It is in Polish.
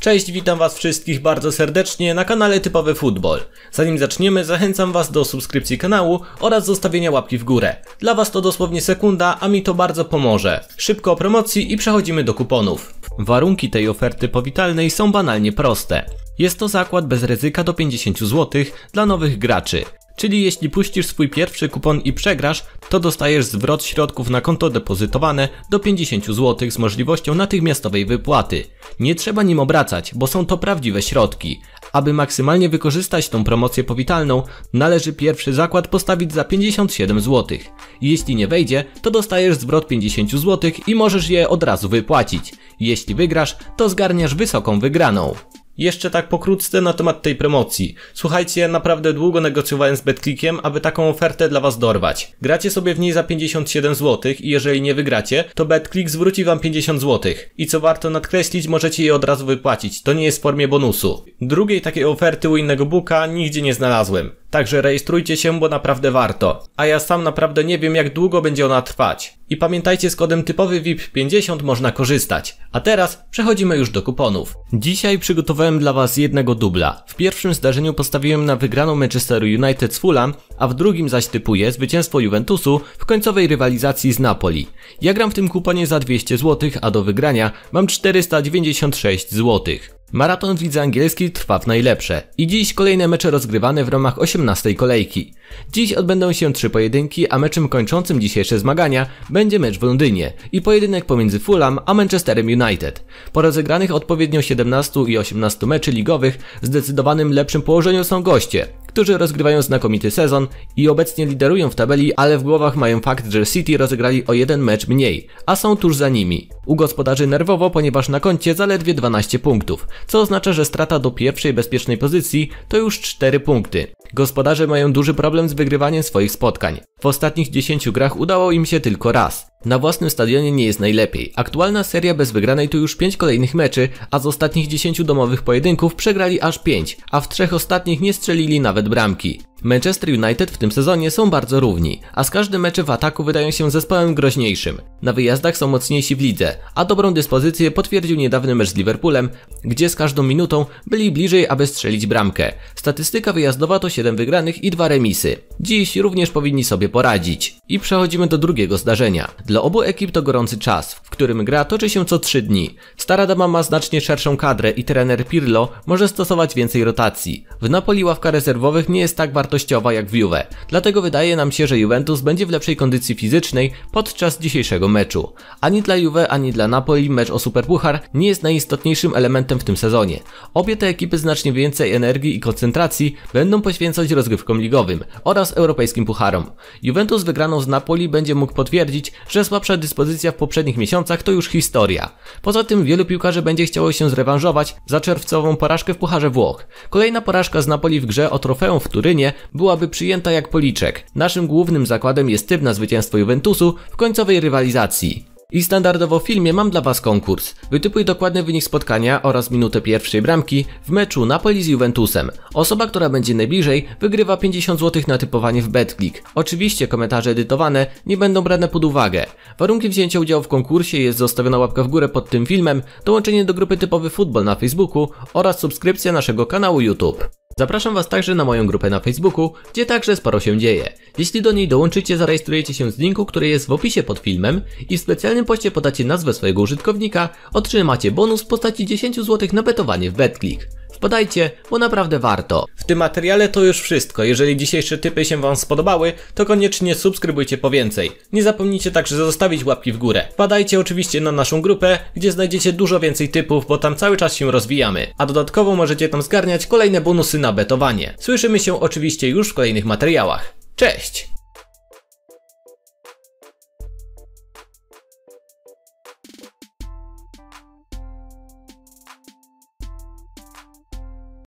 Cześć, witam was wszystkich bardzo serdecznie na kanale Typowy Futbol. Zanim zaczniemy, zachęcam was do subskrypcji kanału oraz zostawienia łapki w górę. Dla was to dosłownie sekunda, a mi to bardzo pomoże. Szybko o promocji i przechodzimy do kuponów. Warunki tej oferty powitalnej są banalnie proste. Jest to zakład bez ryzyka do 50 zł dla nowych graczy. Czyli jeśli puścisz swój pierwszy kupon i przegrasz, to dostajesz zwrot środków na konto depozytowane do 50 zł z możliwością natychmiastowej wypłaty. Nie trzeba nim obracać, bo są to prawdziwe środki. Aby maksymalnie wykorzystać tą promocję powitalną, należy pierwszy zakład postawić za 57 zł. Jeśli nie wejdzie, to dostajesz zwrot 50 zł i możesz je od razu wypłacić. Jeśli wygrasz, to zgarniasz wysoką wygraną. Jeszcze tak pokrótce na temat tej promocji. Słuchajcie, naprawdę długo negocjowałem z BetClickiem, aby taką ofertę dla was dorwać. Gracie sobie w niej za 57 zł i jeżeli nie wygracie, to BetClick zwróci wam 50 zł. I co warto nadkreślić, możecie je od razu wypłacić, to nie jest w formie bonusu. Drugiej takiej oferty u innego booka nigdzie nie znalazłem. Także rejestrujcie się, bo naprawdę warto. A ja sam naprawdę nie wiem jak długo będzie ona trwać. I pamiętajcie z kodem typowy VIP50 można korzystać. A teraz przechodzimy już do kuponów. Dzisiaj przygotowałem dla Was jednego dubla. W pierwszym zdarzeniu postawiłem na wygraną Manchester United z Fulham, a w drugim zaś typuję zwycięstwo Juventusu w końcowej rywalizacji z Napoli. Ja gram w tym kuponie za 200 zł, a do wygrania mam 496 złotych. Maraton w lidze angielskiej trwa w najlepsze i dziś kolejne mecze rozgrywane w ramach 18 kolejki. Dziś odbędą się trzy pojedynki, a meczem kończącym dzisiejsze zmagania będzie mecz w Londynie i pojedynek pomiędzy Fulham a Manchesterem United. Po rozegranych odpowiednio 17 i 18 meczy ligowych w zdecydowanym lepszym położeniu są goście, którzy rozgrywają znakomity sezon i obecnie liderują w tabeli, ale w głowach mają fakt, że City rozegrali o jeden mecz mniej, a są tuż za nimi. U gospodarzy nerwowo, ponieważ na koncie zaledwie 12 punktów co oznacza, że strata do pierwszej bezpiecznej pozycji to już 4 punkty. Gospodarze mają duży problem z wygrywaniem swoich spotkań. W ostatnich 10 grach udało im się tylko raz. Na własnym stadionie nie jest najlepiej. Aktualna seria bez wygranej to już 5 kolejnych meczy, a z ostatnich 10 domowych pojedynków przegrali aż 5, a w trzech ostatnich nie strzelili nawet bramki. Manchester United w tym sezonie są bardzo równi, a z każdym meczem w ataku wydają się zespołem groźniejszym. Na wyjazdach są mocniejsi w lidze, a dobrą dyspozycję potwierdził niedawny mecz z Liverpoolem, gdzie z każdą minutą byli bliżej, aby strzelić bramkę. Statystyka wyjazdowa to 7 wygranych i 2 remisy. Dziś również powinni sobie poradzić. I przechodzimy do drugiego zdarzenia. Dla obu ekip to gorący czas, w którym gra toczy się co 3 dni. Stara dama ma znacznie szerszą kadrę i trener Pirlo może stosować więcej rotacji. W Napoli ławka rezerwowych nie jest tak wartościowa jak w Juve, dlatego wydaje nam się, że Juventus będzie w lepszej kondycji fizycznej podczas dzisiejszego meczu. Ani dla Juve, ani dla Napoli mecz o Superpuchar nie jest najistotniejszym elementem w tym sezonie. Obie te ekipy znacznie więcej energii i koncentracji będą poświęcać rozgrywkom ligowym oraz europejskim pucharom. Juventus wygraną z Napoli będzie mógł potwierdzić, że słabsza dyspozycja w poprzednich miesiącach to już historia. Poza tym wielu piłkarzy będzie chciało się zrewanżować za czerwcową porażkę w Pucharze Włoch. Kolejna porażka z Napoli w grze o trofeum w Turynie byłaby przyjęta jak policzek. Naszym głównym zakładem jest typ na zwycięstwo Juventusu w końcowej rywalizacji. I standardowo w filmie mam dla Was konkurs. Wytypuj dokładny wynik spotkania oraz minutę pierwszej bramki w meczu Napoli z Juventusem. Osoba, która będzie najbliżej wygrywa 50 zł na typowanie w BetClick. Oczywiście komentarze edytowane nie będą brane pod uwagę. Warunkiem wzięcia udziału w konkursie jest zostawiona łapka w górę pod tym filmem, dołączenie do grupy typowy futbol na Facebooku oraz subskrypcja naszego kanału YouTube. Zapraszam Was także na moją grupę na Facebooku, gdzie także sporo się dzieje. Jeśli do niej dołączycie, zarejestrujecie się z linku, który jest w opisie pod filmem i w specjalnym poście podacie nazwę swojego użytkownika, otrzymacie bonus w postaci 10 zł na betowanie w BetClick. Podajcie, bo naprawdę warto. W tym materiale to już wszystko. Jeżeli dzisiejsze typy się Wam spodobały, to koniecznie subskrybujcie po więcej. Nie zapomnijcie także zostawić łapki w górę. Wpadajcie oczywiście na naszą grupę, gdzie znajdziecie dużo więcej typów, bo tam cały czas się rozwijamy. A dodatkowo możecie tam zgarniać kolejne bonusy na betowanie. Słyszymy się oczywiście już w kolejnych materiałach. Cześć!